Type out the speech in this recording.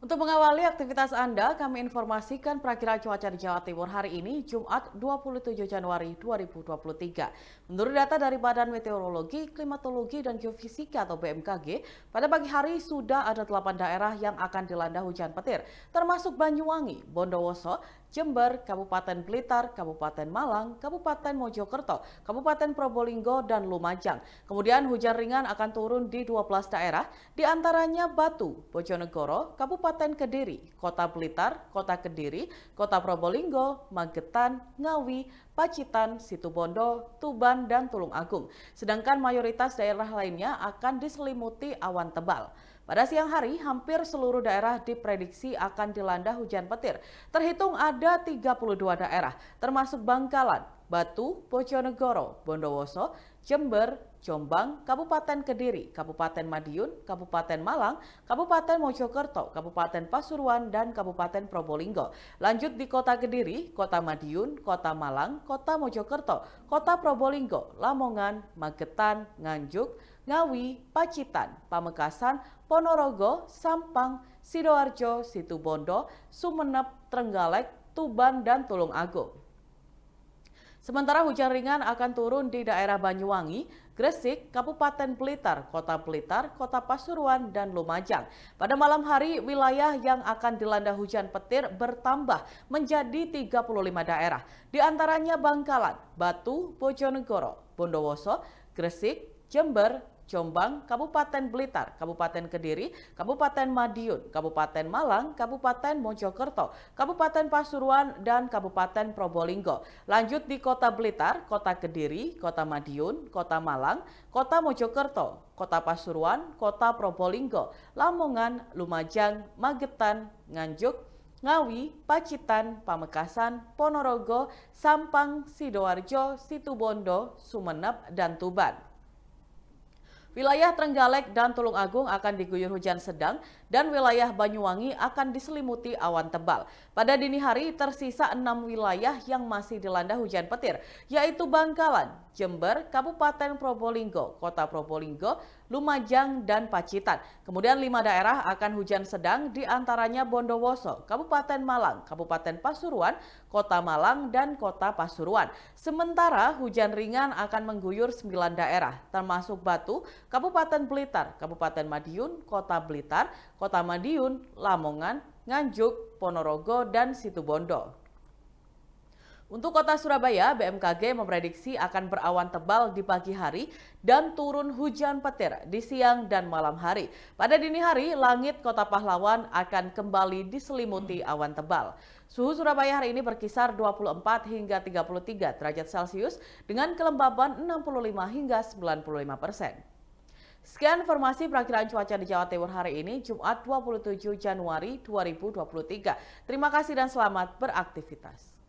Untuk mengawali aktivitas Anda, kami informasikan perakiraan cuaca di Jawa Timur hari ini, Jumat 27 Januari 2023. Menurut data dari Badan Meteorologi, Klimatologi, dan Geofisika atau BMKG, pada pagi hari sudah ada 8 daerah yang akan dilanda hujan petir, termasuk Banyuwangi, Bondowoso, Jember, Kabupaten Blitar, Kabupaten Malang, Kabupaten Mojokerto, Kabupaten Probolinggo, dan Lumajang. Kemudian hujan ringan akan turun di 12 daerah, diantaranya Batu, Bojonegoro, Kabupaten Kediri, Kota Blitar, Kota Kediri, Kota Probolinggo, Magetan, Ngawi, Pacitan, Situbondo, Tuban, dan Tulung Agung. Sedangkan mayoritas daerah lainnya akan diselimuti awan tebal. Pada siang hari, hampir seluruh daerah diprediksi akan dilanda hujan petir. Terhitung ada 32 daerah, termasuk Bangkalan, Batu, Bojonegoro, Bondowoso, Jember, Jombang, Kabupaten Kediri, Kabupaten Madiun, Kabupaten Malang, Kabupaten Mojokerto, Kabupaten Pasuruan, dan Kabupaten Probolinggo. Lanjut di Kota Kediri, Kota Madiun, Kota Malang, Kota Mojokerto, Kota Probolinggo, Lamongan, Magetan, Nganjuk, Ngawi, Pacitan, Pamekasan, Ponorogo, Sampang, Sidoarjo, Situbondo, Sumenep, Trenggalek, Tuban, dan Tulung Agung. Sementara hujan ringan akan turun di daerah Banyuwangi, Gresik, Kabupaten Blitar, Kota Blitar, Kota Pasuruan, dan Lumajang. Pada malam hari, wilayah yang akan dilanda hujan petir bertambah menjadi 35 daerah. Di antaranya Bangkalan, Batu, Bojonegoro, Bondowoso, Gresik, Jember, Jombang, Kabupaten Blitar, Kabupaten Kediri, Kabupaten Madiun, Kabupaten Malang, Kabupaten Mojokerto, Kabupaten Pasuruan, dan Kabupaten Probolinggo. Lanjut di Kota Blitar, Kota Kediri, Kota Madiun, Kota Malang, Kota Mojokerto, Kota Pasuruan, Kota Probolinggo, Lamongan, Lumajang, Magetan, Nganjuk, Ngawi, Pacitan, Pamekasan, Ponorogo, Sampang, Sidoarjo, Situbondo, Sumenep dan Tuban. Wilayah Trenggalek dan Tulung Agung akan diguyur hujan sedang dan wilayah Banyuwangi akan diselimuti awan tebal. Pada dini hari tersisa enam wilayah yang masih dilanda hujan petir, yaitu Bangkalan, Jember, Kabupaten Probolinggo, Kota Probolinggo, Lumajang, dan Pacitan. Kemudian lima daerah akan hujan sedang diantaranya Bondowoso, Kabupaten Malang, Kabupaten Pasuruan, Kota Malang, dan Kota Pasuruan. Sementara hujan ringan akan mengguyur sembilan daerah, termasuk Batu, Kabupaten Blitar, Kabupaten Madiun, Kota Blitar, Kota Madiun, Lamongan, Nganjuk, Ponorogo, dan Situbondo. Untuk kota Surabaya, BMKG memprediksi akan berawan tebal di pagi hari dan turun hujan petir di siang dan malam hari. Pada dini hari, langit kota Pahlawan akan kembali diselimuti awan tebal. Suhu Surabaya hari ini berkisar 24 hingga 33 derajat Celcius dengan kelembaban 65 hingga 95 persen. Sekian informasi perakhiran cuaca di Jawa Timur hari ini, Jumat 27 Januari 2023. Terima kasih dan selamat beraktivitas.